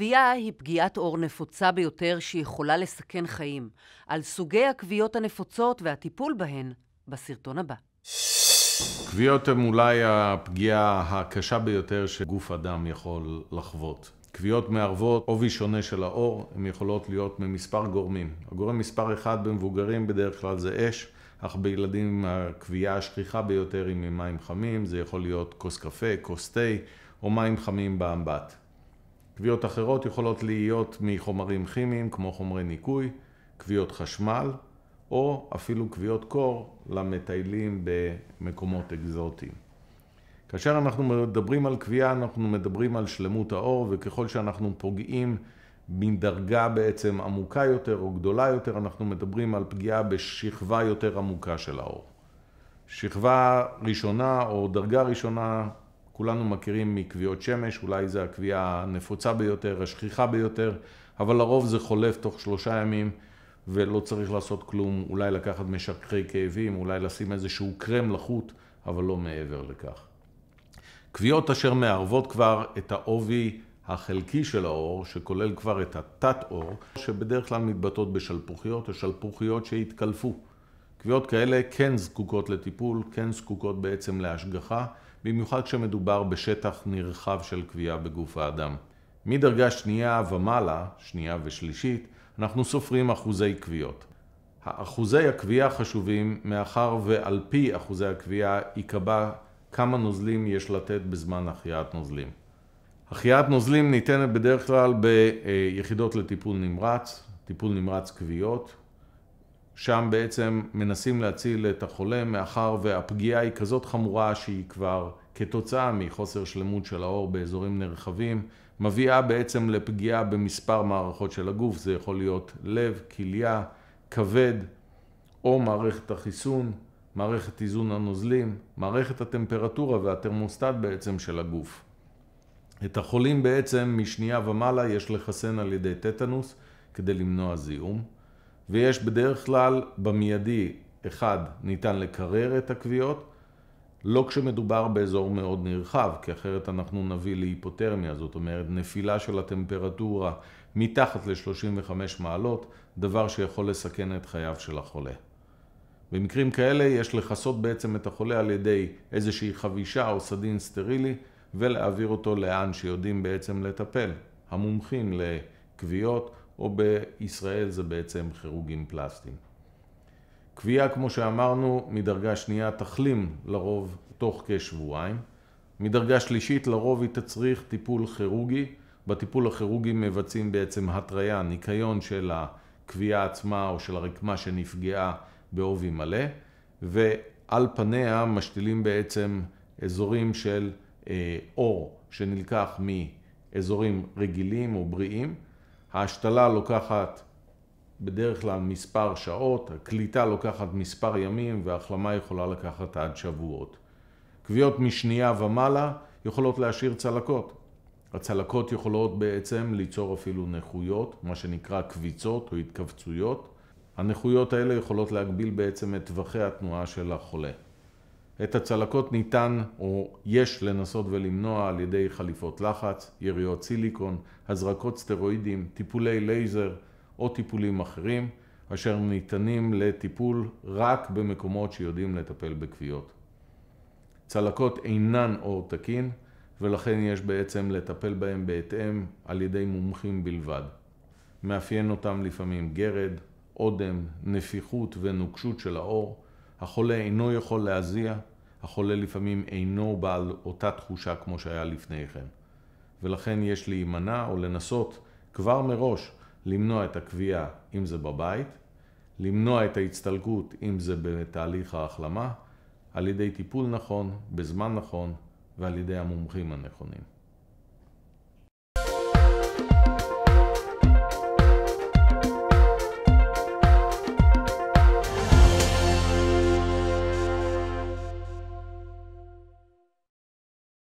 כוויה היא פגיעת אור נפוצה ביותר שיכולה לסכן חיים. על סוגי הכוויות הנפוצות והטיפול בהן, בסרטון הבא. כוויות הן אולי הפגיעה הקשה ביותר שגוף אדם יכול לחוות. כוויות מערבות עובי שונה של האור, הן יכולות להיות ממספר גורמים. הגורם מספר אחד במבוגרים בדרך כלל זה אש, אך בילדים הכוויה השכיחה ביותר היא ממים חמים, זה יכול להיות כוס קפה, כוס תה או מים חמים באמבט. כוויות אחרות יכולות להיות מחומרים כימיים כמו חומרי ניקוי, כוויות חשמל, או אפילו כוויות קור למטיילים במקומות אקזוטיים. כאשר אנחנו מדברים על כוויה, אנחנו מדברים על שלמות האור, וככל שאנחנו פוגעים מדרגה בעצם עמוקה יותר או גדולה יותר, אנחנו מדברים על פגיעה בשכבה יותר עמוקה של האור. שכבה ראשונה או דרגה ראשונה כולנו מכירים מכוויות שמש, אולי זו הכוויה הנפוצה ביותר, השכיחה ביותר, אבל לרוב זה חולף תוך שלושה ימים ולא צריך לעשות כלום, אולי לקחת משככי כאבים, אולי לשים איזשהו קרם לחוט, אבל לא מעבר לכך. כוויות אשר מערבות כבר את העובי החלקי של האור, שכולל כבר את התת-אור, שבדרך כלל מתבטאות בשלפוחיות, השלפוחיות שהתקלפו. כוויות כאלה כן זקוקות לטיפול, כן זקוקות בעצם להשגחה, במיוחד כשמדובר בשטח נרחב של כוויה בגוף האדם. מדרגה שנייה ומעלה, שנייה ושלישית, אנחנו סופרים אחוזי כוויות. אחוזי הכוויה חשובים מאחר ועל פי אחוזי הכוויה ייקבע כמה נוזלים יש לתת בזמן החייאת נוזלים. החייאת נוזלים ניתנת בדרך כלל ביחידות לטיפול נמרץ, טיפול נמרץ כוויות, שם בעצם מנסים להציל את החולה, מאחר והפגיעה היא כזאת חמורה שהיא כבר כתוצאה מחוסר שלמות של האור באזורים נרחבים, מביאה בעצם לפגיעה במספר מערכות של הגוף, זה יכול להיות לב, כליה, כבד, או מערכת החיסון, מערכת איזון הנוזלים, מערכת הטמפרטורה והתרמוסטט בעצם של הגוף. את החולים בעצם משנייה ומעלה יש לחסן על ידי טטנוס כדי למנוע זיהום. ויש בדרך כלל במיידי, אחד, ניתן לקרר את הכוויות, לא כשמדובר באזור מאוד נרחב, כי אחרת אנחנו נביא להיפותרמיה, זאת אומרת נפילה של הטמפרטורה מתחת ל-35 מעלות, דבר שיכול לסכן את חייו של החולה. במקרים כאלה יש לכסות בעצם את החולה על ידי איזושהי חבישה או סדין סטרילי ולהעביר אותו לאן שיודעים בעצם לטפל. המומחים לכוויות או בישראל זה בעצם כירוגים פלסטיים. קביעה, כמו שאמרנו, מדרגה שנייה תחלים לרוב תוך כשבועיים. מדרגה שלישית לרוב היא תצריך טיפול כירוגי. בטיפול הכירוגי מבצעים בעצם התריה, ניקיון של הקביעה עצמה או של הרקמה שנפגעה בעובי מלא, ועל פניה משתילים בעצם אזורים של אה, אור שנלקח מאזורים רגילים או בריאים. ההשתלה לוקחת בדרך כלל מספר שעות, הקליטה לוקחת מספר ימים וההחלמה יכולה לקחת עד שבועות. כוויות משנייה ומעלה יכולות להשאיר צלקות. הצלקות יכולות בעצם ליצור אפילו נכויות, מה שנקרא קביצות או התכווצויות. הנכויות האלה יכולות להגביל בעצם את טווחי התנועה של החולה. את הצלקות ניתן או יש לנסות ולמנוע על ידי חליפות לחץ, יריות סיליקון, הזרקות סטרואידים, טיפולי לייזר או טיפולים אחרים, אשר ניתנים לטיפול רק במקומות שיודעים לטפל בכוויות. צלקות אינן אור תקין, ולכן יש בעצם לטפל בהם בהתאם על ידי מומחים בלבד. מאפיין אותם לפעמים גרד, אודם, נפיחות ונוקשות של האור, החולה אינו יכול להזיע, החולה לפעמים אינו בעל אותה תחושה כמו שהיה לפני כן. ולכן יש להימנע או לנסות כבר מראש למנוע את הקביעה אם זה בבית, למנוע את ההצטלקות, אם זה בתהליך ההחלמה, על ידי טיפול נכון, בזמן נכון ועל ידי המומחים הנכונים.